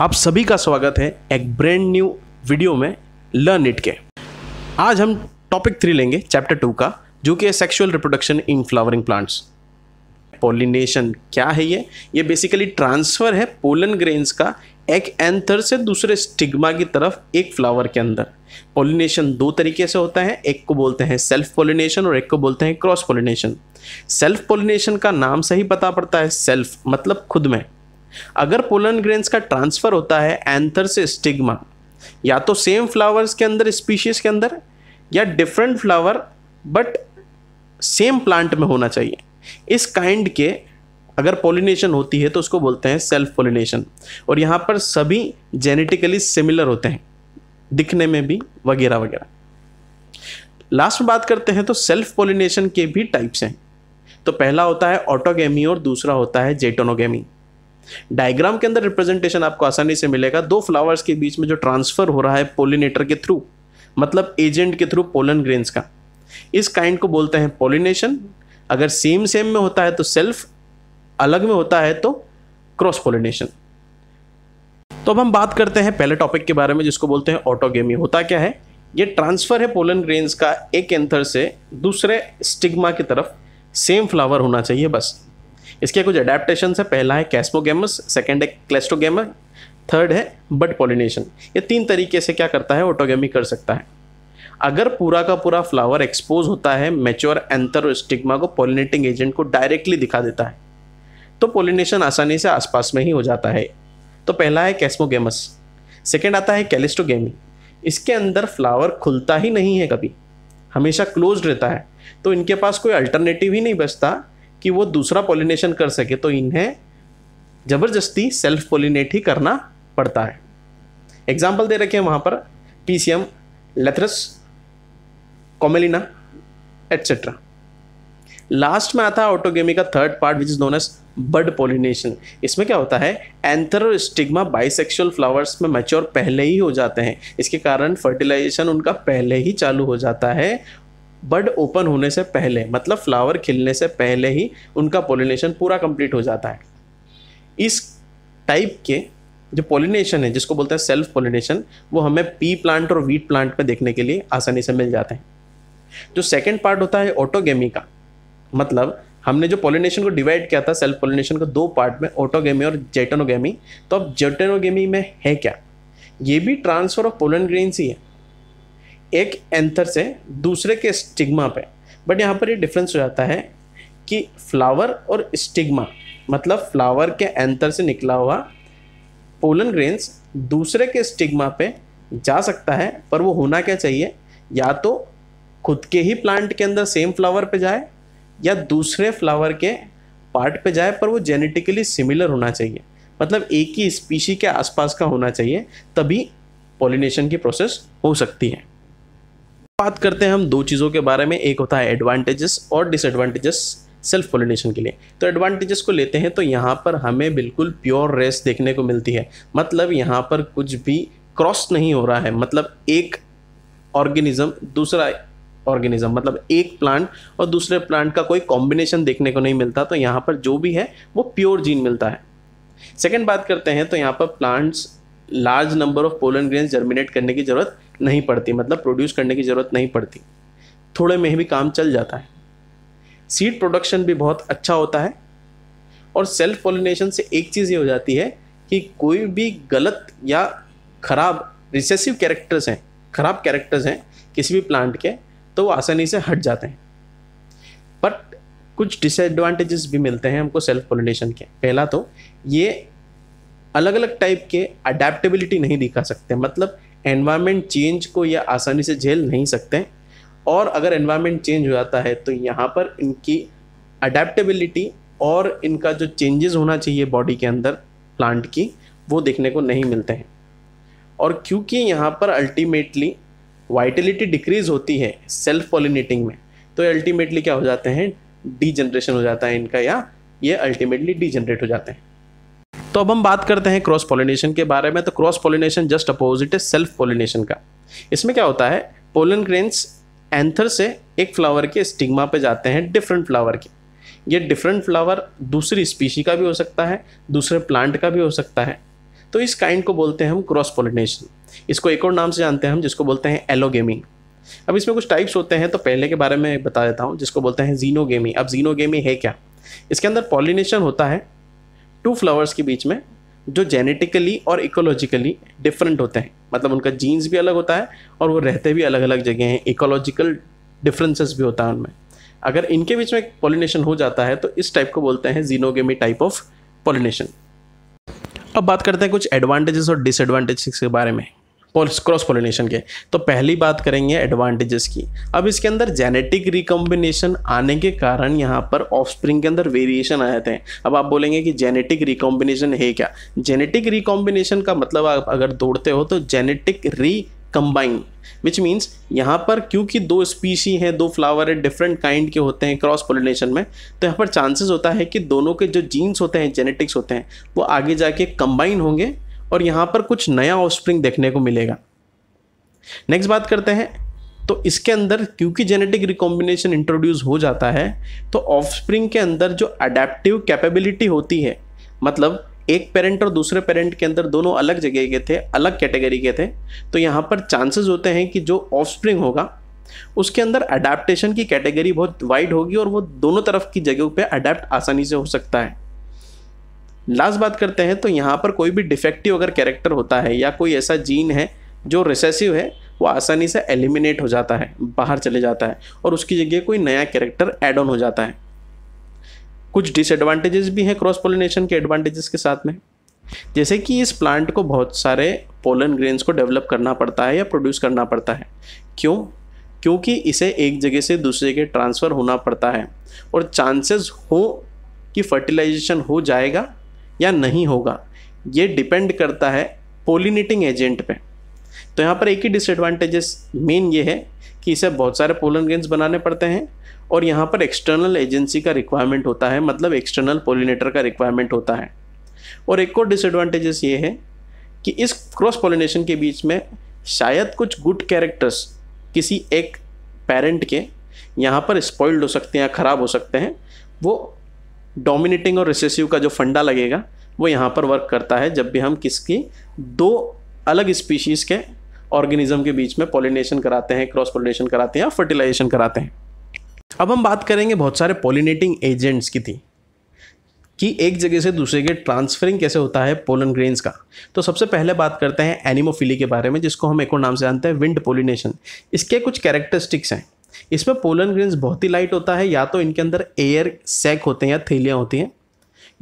आप सभी का स्वागत है एक ब्रांड न्यू वीडियो में लर्न इट के आज हम टॉपिक थ्री लेंगे चैप्टर टू का जो कि है sexual reproduction in flowering plants pollination क्या है ये ये बेसिकली ट्रांसफ़र है पोलन ग्रेन्स का एक एंथर से दूसरे स्टिग्मा की तरफ एक फ्लावर के अंदर पोलिनेशन दो तरीके से होता है एक को बोलते हैं सेल्फ पोलिनेशन और एक को बोलते हैं क्रॉस पोलिनेशन सेल्फ पोलिनेशन का नाम से ही पता पड़ता है सेल्फ मतलब खुद में अगर पोलन ग्रेन्स का ट्रांसफ़र होता है एंथर से स्टिग्मा या तो सेम फ्लावर्स के अंदर स्पीशीज़ के अंदर या different flower but same plant में होना चाहिए इस काइंड के अगर पोलिनेशन होती है तो उसको बोलते हैं सेल्फ पोलिनेशन और यहाँ पर सभी जेनेटिकली सिमिलर होते हैं दिखने में भी वगैरह वगैरह लास्ट में बात करते हैं तो सेल्फ पोलिनेशन के भी टाइप्स हैं तो पहला होता है ऑटोगेमी और दूसरा होता है जेटोनोगेमी डायग्राम के अंदर रिप्रेजेंटेशन आपको आसानी से मिलेगा दो फ्लावर्स के बीच में जो ट्रांसफर हो रहा है पोलिनेटर के थ्रू मतलब एजेंट के थ्रू पोलन ग्रेन्स का इस काइंड को बोलते हैं पोलिनेशन अगर सेम सेम में होता है तो सेल्फ अलग में होता है तो क्रॉस पोलिनेशन तो अब हम बात करते हैं पहले टॉपिक के बारे में जिसको बोलते हैं ऑटोगेमी होता क्या है ये ट्रांसफ़र है पोलन ग्रेन्स का एक एंथर से दूसरे स्टिग्मा की तरफ सेम फ्लावर होना चाहिए बस इसके कुछ अडेप्टेशन है पहला है कैस्मोगेमस सेकेंड है क्लेस्टोगेमर थर्ड है बट पॉलिनेशन ये तीन तरीके से क्या करता है ऑटोगेमी कर सकता है अगर पूरा का पूरा फ्लावर एक्सपोज होता है मेच्योर एंथर स्टिग्मा को पोलिनेटिंग एजेंट को डायरेक्टली दिखा देता है तो पोलिनेशन आसानी से आसपास में ही हो जाता है तो पहला है कैस्मोगेमस सेकेंड आता है कैलिस्टोगेमी इसके अंदर फ्लावर खुलता ही नहीं है कभी हमेशा क्लोज रहता है तो इनके पास कोई अल्टरनेटिव ही नहीं बचता कि वो दूसरा पॉलिनेशन कर सके तो इन्हें ज़बरदस्ती सेल्फ पोलिनेट ही करना पड़ता है एग्जाम्पल दे रखे हैं वहाँ पर पी सी एम लेथरस कॉमेलिना एट्सेट्रा लास्ट में आता है ऑटोगेमी का third part which is known as bird pollination इसमें क्या होता है एंथर स्टिग्मा बाइसेक्सुअल फ्लावर्स में मैच्योर पहले ही हो जाते हैं इसके कारण फर्टिलाइजेशन उनका पहले ही चालू हो जाता है बड ओपन होने से पहले मतलब फ्लावर खिलने से पहले ही उनका पोलिनेशन पूरा कंप्लीट हो जाता है इस टाइप के जो पोलिनेशन है जिसको बोलते हैं सेल्फ पोलिनेशन वो हमें पी प्लांट और वीट प्लांट पर देखने के लिए आसानी से मिल जाते हैं जो सेकेंड पार्ट होता है ऑटोगेमी का मतलब हमने जो पोलिनेशन को डिवाइड किया था सेल्फ पोलिनेशन को दो पार्ट में ऑटोगेमी और जेटनोगेमी तो अब जेटनोगेमी में है क्या ये भी ट्रांसफर ऑफ पोलन ग्रेन्स ही है एक एंथर से दूसरे के स्टिग्मा पे बट यहाँ पर ये यह डिफरेंस हो जाता है कि फ्लावर और स्टिग्मा मतलब फ्लावर के एंथर से निकला हुआ पोलन ग्रेन्स दूसरे के स्टिग्मा पे जा सकता है पर वो होना क्या चाहिए या तो खुद के ही प्लांट के अंदर सेम फ्लावर पे जाए या दूसरे फ्लावर के पार्ट पे जाए पर वो जेनेटिकली सिमिलर होना चाहिए मतलब एक ही स्पीशी के आसपास का होना चाहिए तभी पॉलिनेशन की प्रोसेस हो सकती है बात करते हैं हम दो चीज़ों के बारे में एक होता है एडवांटेजेस और डिसएडवांटेजेस सेल्फ पोलिनेशन के लिए तो एडवांटेजेस को लेते हैं तो यहाँ पर हमें बिल्कुल प्योर रेस देखने को मिलती है मतलब यहाँ पर कुछ भी क्रॉस नहीं हो रहा है मतलब एक ऑर्गेनिज्म दूसरा ऑर्गेनिज्म मतलब एक प्लांट और दूसरे प्लांट का कोई कॉम्बिनेशन देखने को नहीं मिलता तो यहाँ पर जो भी है वो प्योर जीन मिलता है सेकेंड बात करते हैं तो यहाँ पर plants large number of pollen grain germinate करने की ज़रूरत नहीं पड़ती मतलब प्रोड्यूस करने की ज़रूरत नहीं पड़ती थोड़े में ही भी काम चल जाता है सीड प्रोडक्शन भी बहुत अच्छा होता है और सेल्फ पोलिनेशन से एक चीज़ ये हो जाती है कि कोई भी गलत या खराब रिसेसिव कैरेक्टर्स हैं खराब कैरेक्टर्स हैं किसी भी प्लांट के तो वो आसानी से हट जाते हैं बट कुछ डिसएडवांटेजेस भी मिलते हैं हमको सेल्फ पोलिनेशन के पहला तो ये अलग अलग टाइप के अडेप्टेबिलिटी नहीं दिखा सकते मतलब एनवायरनमेंट चेंज को यह आसानी से झेल नहीं सकते और अगर एनवायरनमेंट चेंज हो जाता है तो यहाँ पर इनकी अडेप्टेबिलिटी और इनका जो चेंजेस होना चाहिए बॉडी के अंदर प्लांट की वो देखने को नहीं मिलते हैं और क्योंकि यहाँ पर अल्टीमेटली वाइटिलिटी डिक्रीज होती है सेल्फ पॉलिनेटिंग में तो अल्टीमेटली क्या हो जाते हैं डी हो जाता है इनका या ये अल्टीमेटली डी जनरेट हो जाते हैं तो अब हम बात करते हैं क्रॉस पॉलिनेशन के बारे में तो क्रॉस पॉलिनेशन जस्ट अपोजिट है सेल्फ पॉलिनेशन का इसमें क्या होता है पोलन ग्रेन्स एंथर से एक फ्लावर के स्टिग्मा पे जाते हैं डिफरेंट फ्लावर के ये डिफरेंट फ्लावर दूसरी स्पीशी का भी हो सकता है दूसरे प्लांट का भी हो सकता है तो इस काइंड को बोलते हैं हम क्रॉस पॉलिनेशन इसको एक और नाम से जानते हैं हम जिसको बोलते हैं एलोगेमी अब इसमें कुछ टाइप्स होते हैं तो पहले के बारे में बता देता हूँ जिसको बोलते हैं जीनोगेमी अब जीनोगेमी है क्या इसके अंदर पॉलिनेशन होता है टू फ्लावर्स के बीच में जो जेनेटिकली और इकोलॉजिकली डिफरेंट होते हैं मतलब उनका जीन्स भी अलग होता है और वो रहते भी अलग अलग जगह हैं इकोलॉजिकल डिफरेंसेस भी होता है उनमें अगर इनके बीच में पॉलिनेशन हो जाता है तो इस टाइप को बोलते हैं जीनोगेमी टाइप ऑफ पॉलिनेशन अब बात करते हैं कुछ एडवांटेजेस और डिसएडवांटेजेस के बारे में क्रॉस पोलिनेशन के तो पहली बात करेंगे एडवांटेजेस की अब इसके अंदर जेनेटिक रिकॉम्बिनेशन आने के कारण यहाँ पर ऑफस्प्रिंग के अंदर वेरिएशन आए थे अब आप बोलेंगे कि जेनेटिक रिकॉम्बिनेशन है क्या जेनेटिक रिकॉम्बिनेशन का मतलब आप अगर दौड़ते हो तो जेनेटिक री कंबाइन विच मीन्स यहाँ पर क्योंकि दो स्पीशी हैं दो फ्लावर है डिफरेंट काइंड के होते हैं क्रॉस पोलिनेशन में तो यहाँ पर चांसेस होता है कि दोनों के जो जीन्स होते हैं जेनेटिक्स होते हैं वो आगे जाके कंबाइन होंगे और यहाँ पर कुछ नया ऑफस्प्रिंग देखने को मिलेगा नेक्स्ट बात करते हैं तो इसके अंदर क्योंकि जेनेटिक रिकॉम्बिनेशन इंट्रोड्यूस हो जाता है तो ऑफस्प्रिंग के अंदर जो अडेप्टिव कैपेबिलिटी होती है मतलब एक पेरेंट और दूसरे पेरेंट के अंदर दोनों अलग जगह के थे अलग कैटेगरी के थे तो यहाँ पर चांसेस होते हैं कि जो ऑफस्प्रिंग होगा उसके अंदर अडेप्टेशन की कैटेगरी बहुत वाइड होगी और वो दोनों तरफ की जगहों पे अडेप्ट आसानी से हो सकता है लास्ट बात करते हैं तो यहाँ पर कोई भी डिफेक्टिव अगर कैरेक्टर होता है या कोई ऐसा जीन है जो रिसेसिव है वो आसानी से एलिमिनेट हो जाता है बाहर चले जाता है और उसकी जगह कोई नया कैरेक्टर एड ऑन हो जाता है कुछ डिसएडवांटेजेस भी हैं क्रॉस पोलिनेशन के एडवांटेजेस के साथ में जैसे कि इस प्लांट को बहुत सारे पोलन ग्रेन्स को डेवलप करना पड़ता है या प्रोड्यूस करना पड़ता है क्यों क्योंकि इसे एक जगह से दूसरे जगह ट्रांसफ़र होना पड़ता है और चांसेस हो कि फर्टिलाइजेशन हो जाएगा या नहीं होगा ये डिपेंड करता है पोलिनेटिंग एजेंट पे तो यहाँ पर एक ही डिसएडवांटेजेस मेन ये है कि इसे बहुत सारे पोलन गेंस बनाने पड़ते हैं और यहाँ पर एक्सटर्नल एजेंसी का रिक्वायरमेंट होता है मतलब एक्सटर्नल पोलिनेटर का रिक्वायरमेंट होता है और एक और डिसएडवांटेजेस ये है कि इस क्रॉस पोलिनेशन के बीच में शायद कुछ गुड कैरेक्टर्स किसी एक पेरेंट के यहाँ पर स्पॉइल्ड हो सकते हैं या ख़राब हो सकते हैं वो डोमिनेटिंग और रिसेसिव का जो फंडा लगेगा वो यहाँ पर वर्क करता है जब भी हम किसकी दो अलग स्पीशीज़ के ऑर्गेनिज्म के बीच में पॉलिनेशन कराते हैं क्रॉस पॉलिनेशन कराते हैं या फर्टिलाइजेशन कराते हैं अब हम बात करेंगे बहुत सारे पॉलिनेटिंग एजेंट्स की थी कि एक जगह से दूसरे के ट्रांसफरिंग कैसे होता है पोलन ग्रेन्स का तो सबसे पहले बात करते हैं एनिमोफिली के बारे में जिसको हम एक और नाम से जानते हैं विंड पोलिनेशन इसके कुछ कैरेक्टरिस्टिक्स हैं इसमें पोलन ग्रेन्स बहुत ही लाइट होता है या तो इनके अंदर एयर सैक होते हैं या थैलियाँ होती हैं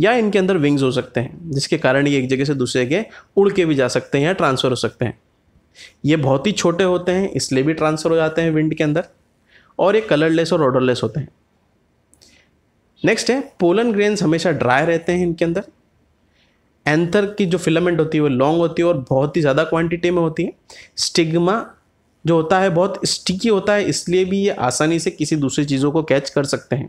या इनके अंदर विंग्स हो सकते हैं जिसके कारण ये एक जगह से दूसरे के उड़ के भी जा सकते हैं या ट्रांसफ़र हो सकते हैं ये बहुत ही छोटे होते हैं इसलिए भी ट्रांसफ़र हो जाते हैं विंड के अंदर और ये कलरलेस और ऑर्डरलेस होते हैं नेक्स्ट है पोलन ग्रेन्स हमेशा ड्राई रहते हैं इनके अंदर एंथर की जो फिलामेंट होती है वो लॉन्ग होती है और बहुत ही ज़्यादा क्वांटिटी में होती है स्टिग्मा जो होता है बहुत स्टिकी होता है इसलिए भी ये आसानी से किसी दूसरी चीज़ों को कैच कर सकते हैं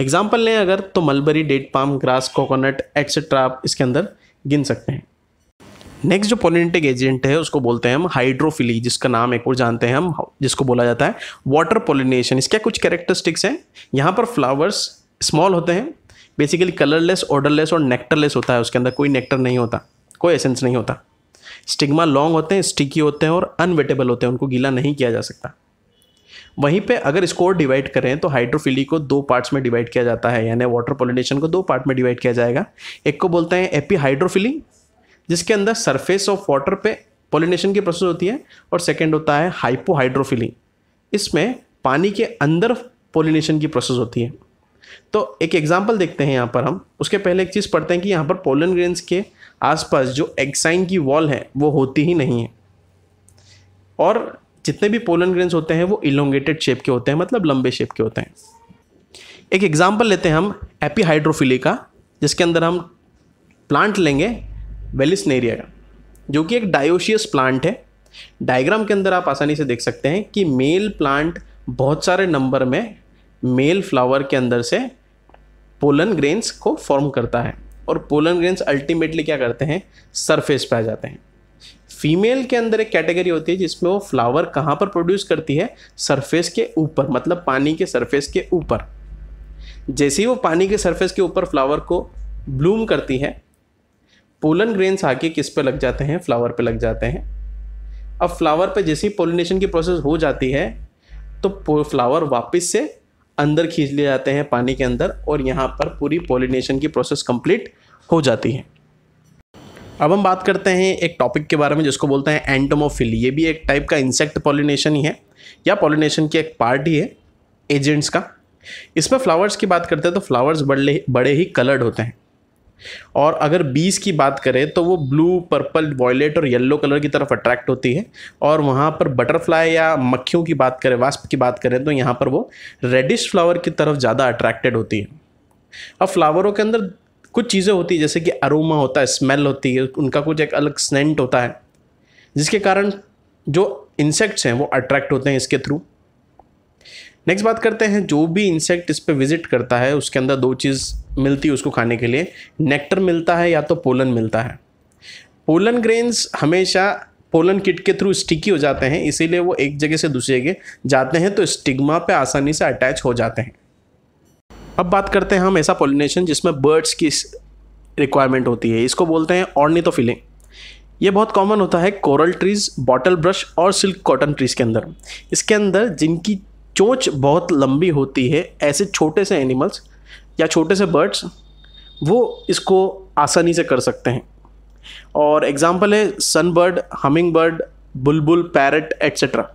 एग्जाम्पल लें अगर तो mulberry date palm grass coconut etcetera आप इसके अंदर गिन सकते हैं नेक्स्ट जो पोलिनेटिक एजेंट है उसको बोलते हैं हम हाइड्रोफिली जिसका नाम एक और जानते हैं हम जिसको बोला जाता है वाटर पोलिनेशन इसके कुछ कैरेक्टरिस्टिक्स हैं यहाँ पर फ्लावर्स स्मॉल होते हैं बेसिकली कलरलेस ऑर्डरलेस और नेक्टरलेस होता है उसके अंदर कोई नेक्टर नहीं होता कोई एसेंस नहीं होता स्टिग्मा लॉन्ग होते हैं स्टिकी होते हैं और अनवेटेबल होते हैं उनको गीला नहीं किया जा सकता वहीं पे अगर इसको डिवाइड करें तो हाइड्रोफिली को दो पार्ट्स में डिवाइड किया जाता है यानी वाटर पोलिनेशन को दो पार्ट में डिवाइड किया जाएगा एक को बोलते हैं एपी हाइड्रोफिली जिसके अंदर सरफेस ऑफ वाटर पे पोलिनेशन की प्रोसेस होती है और सेकेंड होता है हाइपोहाइड्रोफिली इसमें पानी के अंदर पोलिनेशन की प्रोसेस होती है तो एक एग्जाम्पल देखते हैं यहाँ पर हम उसके पहले एक चीज़ पढ़ते हैं कि यहाँ पर पोलन ग्रेन्स के आसपास जो एक्साइन की वॉल है वो होती ही नहीं है और जितने भी पोलन ग्रेन्स होते हैं वो इलोंगेटेड शेप के होते हैं मतलब लंबे शेप के होते हैं एक एग्जाम्पल लेते हैं हम एपीहाइड्रोफिली का जिसके अंदर हम प्लांट लेंगे वेलिसनेरिया का जो कि एक डायोशियस प्लांट है डायग्राम के अंदर आप आसानी से देख सकते हैं कि मेल प्लांट बहुत सारे नंबर में मेल फ्लावर के अंदर से पोलन ग्रेन्स को फॉर्म करता है और पोलन ग्रेन्स अल्टीमेटली क्या करते हैं सरफेस पे आ जाते हैं फीमेल के अंदर एक कैटेगरी होती है जिसमें वो फ्लावर कहाँ पर प्रोड्यूस करती है सरफेस के ऊपर मतलब पानी के सरफेस के ऊपर जैसे ही वो पानी के सरफेस के ऊपर फ्लावर को ब्लूम करती है पोलन ग्रेन्स आके किस पे लग जाते हैं फ्लावर पे लग जाते हैं अब फ्लावर पे जैसे ही पोलिनेशन की प्रोसेस हो जाती है तो फ्लावर वापस से अंदर खींच लिए जाते हैं पानी के अंदर और यहाँ पर पूरी पॉलिनेशन की प्रोसेस कंप्लीट हो जाती है अब हम बात करते हैं एक टॉपिक के बारे में जिसको बोलते हैं एंटोमोफिल ये भी एक टाइप का इंसेक्ट पॉलिनेशन ही है या पॉलिनेशन की एक पार्ट ही है एजेंट्स का इसमें फ्लावर्स की बात करते हैं तो फ्लावर्स बड़े बड़े ही कलर्ड होते हैं और अगर बीस की बात करें तो वो ब्लू पर्पल वॉयलेट और येलो कलर की तरफ अट्रैक्ट होती है और वहाँ पर बटरफ्लाई या मक्खियों की बात करें वास्प की बात करें तो यहाँ पर वो रेडिश फ्लावर की तरफ ज़्यादा अट्रैक्टेड होती है अब फ्लावरों के अंदर कुछ चीज़ें होती है जैसे कि अरोमा होता है स्मेल होती है उनका कुछ एक अलग स्नेंट होता है जिसके कारण जो इंसेक्ट्स हैं वो अट्रैक्ट होते हैं इसके थ्रू नेक्स्ट बात करते हैं जो भी इंसेक्ट इस पर विजिट करता है उसके अंदर दो चीज़ मिलती है उसको खाने के लिए नेक्टर मिलता है या तो पोलन मिलता है पोलन ग्रेन्स हमेशा पोलन किट के थ्रू स्टिकी हो जाते हैं इसीलिए वो एक जगह से दूसरी जगह जाते हैं तो स्टिग्मा पे आसानी से अटैच हो जाते हैं अब बात करते हैं हम ऐसा पोलिनेशन जिसमें बर्ड्स की रिक्वायरमेंट होती है इसको बोलते हैं फिलिंग ये बहुत कॉमन होता है कोरल ट्रीज बॉटल ब्रश और सिल्क कॉटन ट्रीज के अंदर इसके अंदर जिनकी चोंच बहुत लंबी होती है ऐसे छोटे से एनिमल्स या छोटे से बर्ड्स वो इसको आसानी से कर सकते हैं और एग्जाम्पल है सन बर्ड हमिंग बर्ड बुलबुल पैरट एट्सेट्रा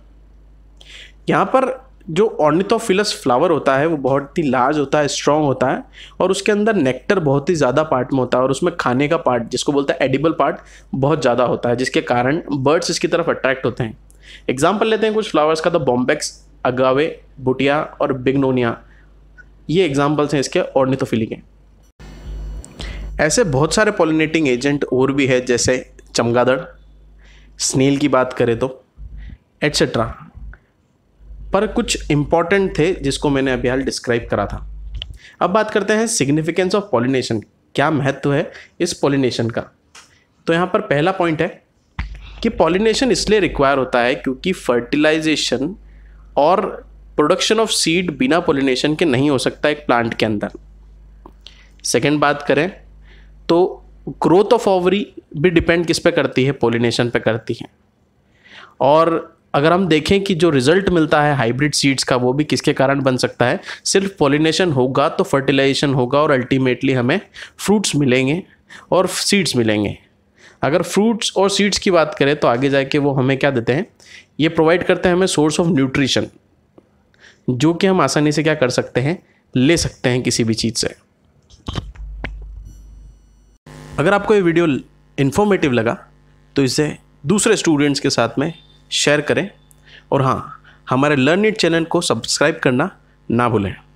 यहाँ पर जो ऑर्निथोफिलस फ्लावर होता है वो बहुत ही लार्ज होता है स्ट्रॉन्ग होता है और उसके अंदर नेक्टर बहुत ही ज़्यादा पार्ट में होता है और उसमें खाने का पार्ट जिसको बोलता है एडिबल पार्ट बहुत ज़्यादा होता है जिसके कारण बर्ड्स इसकी तरफ अट्रैक्ट होते हैं एग्जाम्पल लेते हैं कुछ फ्लावर्स का तो बॉम्बेक्स अगावे बुटिया और बिग्नोनिया ये एग्जाम्पल्स हैं इसके ऑर्निथोफिली के ऐसे बहुत सारे पॉलिनेटिंग एजेंट और भी है जैसे चमगादड़ स्नेल की बात करें तो एट्सेट्रा पर कुछ इम्पॉर्टेंट थे जिसको मैंने अभी हाल डिस्क्राइब करा था अब बात करते हैं सिग्निफिकेंस ऑफ पॉलिनेशन क्या महत्व है इस पॉलिनेशन का तो यहाँ पर पहला पॉइंट है कि पॉलिनेशन इसलिए रिक्वायर होता है क्योंकि फर्टिलाइजेशन और प्रोडक्शन ऑफ सीड बिना पोलिनेशन के नहीं हो सकता एक प्लांट के अंदर सेकेंड बात करें तो ग्रोथ ऑफ ओवरी भी डिपेंड किस पे करती है पोलिनेशन पे करती है और अगर हम देखें कि जो रिजल्ट मिलता है हाइब्रिड सीड्स का वो भी किसके कारण बन सकता है सिर्फ पोलिनेशन होगा तो फर्टिलाइजेशन होगा और अल्टीमेटली हमें फ्रूट्स मिलेंगे और सीड्स मिलेंगे अगर फ्रूट्स और सीड्स की बात करें तो आगे जाके वो हमें क्या देते हैं ये प्रोवाइड करते हैं हमें सोर्स ऑफ न्यूट्रिशन जो कि हम आसानी से क्या कर सकते हैं ले सकते हैं किसी भी चीज़ से अगर आपको ये वीडियो इन्फॉर्मेटिव लगा तो इसे दूसरे स्टूडेंट्स के साथ में शेयर करें और हाँ हमारे लर्न इट चैनल को सब्सक्राइब करना ना भूलें